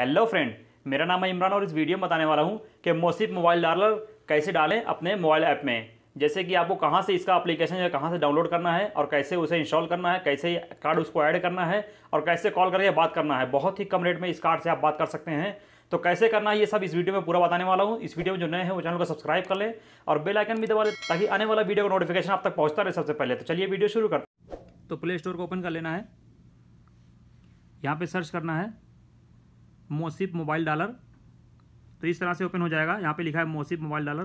hello friend मेरा नाम है इमरान और इस वीडियो में बताने वाला हूँ कि मोसिफ मोबाइल डालर कैसे डालें अपने मोबाइल ऐप में जैसे कि आपको कहाँ से इसका एप्लीकेशन या कहाँ से डाउनलोड करना है और कैसे उसे इंस्टॉल करना है कैसे कार्ड उसको ऐड करना है और कैसे कॉल करके बात करना है बहुत ही कम रेट में इस कार्ड से आप बात कर सकते हैं तो कैसे करना है ये सब इस वीडियो में पूरा बताने वाला हूँ इस वीडियो में जो नए हैं वो चैनल को सब्सक्राइब कर लें और बेल आइकन भी दबा लें ताकि आने वाला वीडियो का नोटिफिकेशन आप तक पहुँचता रहे सबसे पहले तो चलिए वीडियो शुरू कर तो प्ले स्टोर को ओपन कर लेना है यहाँ पर सर्च करना है मोसिप मोबाइल डॉलर तो इस तरह से ओपन हो जाएगा यहाँ पे लिखा है मोसिप मोबाइल डॉलर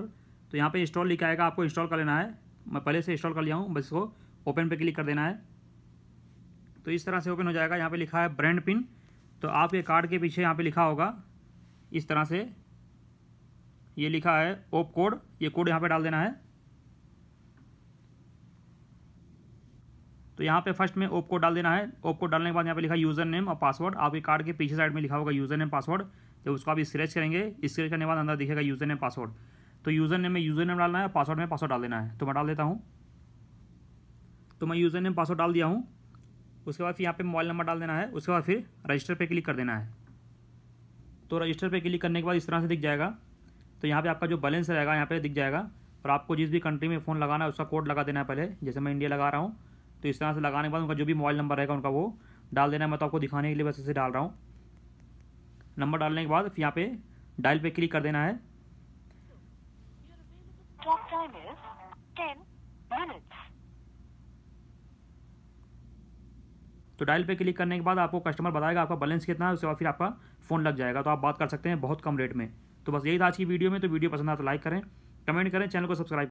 तो यहाँ पे इंस्टॉल लिखा आएगा आपको इंस्टॉल कर लेना है मैं पहले से इंस्टॉल कर लिया हूँ बस इसको ओपन पे क्लिक कर देना है तो इस तरह से ओपन हो जाएगा यहाँ पे लिखा है ब्रांड पिन तो आपके कार्ड के पीछे यहाँ पे लिखा होगा इस तरह से ये लिखा है ओप कोड ये कोड यहाँ पर डाल देना है तो यहाँ पे फर्स्ट में ओप कोड डाल देना है ओप कोड डालने के बाद यहाँ पे लिखा यूज़र नेम और पासवर्ड आपके कार्ड के पीछे साइड में लिखा होगा यूज़र नेम पासवर्ड तो उसको आप स्क्रेच करेंगे स्क्रेच करने के बाद अंदर दिखेगा यूज़र नेम पासवर्ड तो यूज़र नेम में यूज़र नेम डालना है पासवर्ड में पासवर्ड डाल देना है तो मैं डाल देता हूँ तो मैं यूज़र नेम पासवर्ड डाल दिया हूँ उसके बाद फिर यहाँ पे मोबाइल नंबर डाल देना है उसके बाद फिर रजिस्टर पे क्लिक कर देना है तो रजिस्टर पे क्लिक करने के बाद इस तरह से दिख जाएगा तो यहाँ पे आपका जो बैलेंस रहेगा यहाँ पे दिख जाएगा और आपको जिस भी कंट्री में फ़ोन लगाना है उसका कोड लगा देना है पहले जैसे मैं इंडिया लगा रहा हूँ तो इस तरह से लगाने के बाद उनका जो भी मोबाइल नंबर रहेगा उनका वो डाल देना मैं तो आपको दिखाने के लिए बस इसे डाल रहा हूँ नंबर डालने के बाद यहाँ पे डायल पे क्लिक कर देना है तो डायल पे क्लिक करने के बाद आपको कस्टमर बताएगा आपका बैलेंस कितना है उसके बाद फिर आपका फ़ोन लग जाएगा तो आप बात कर सकते हैं बहुत कम रेट में तो बस यही था आज की वीडियो में तो वीडियो पसंद आया तो लाइक करें कमेंट करें चैनल को सब्सक्राइब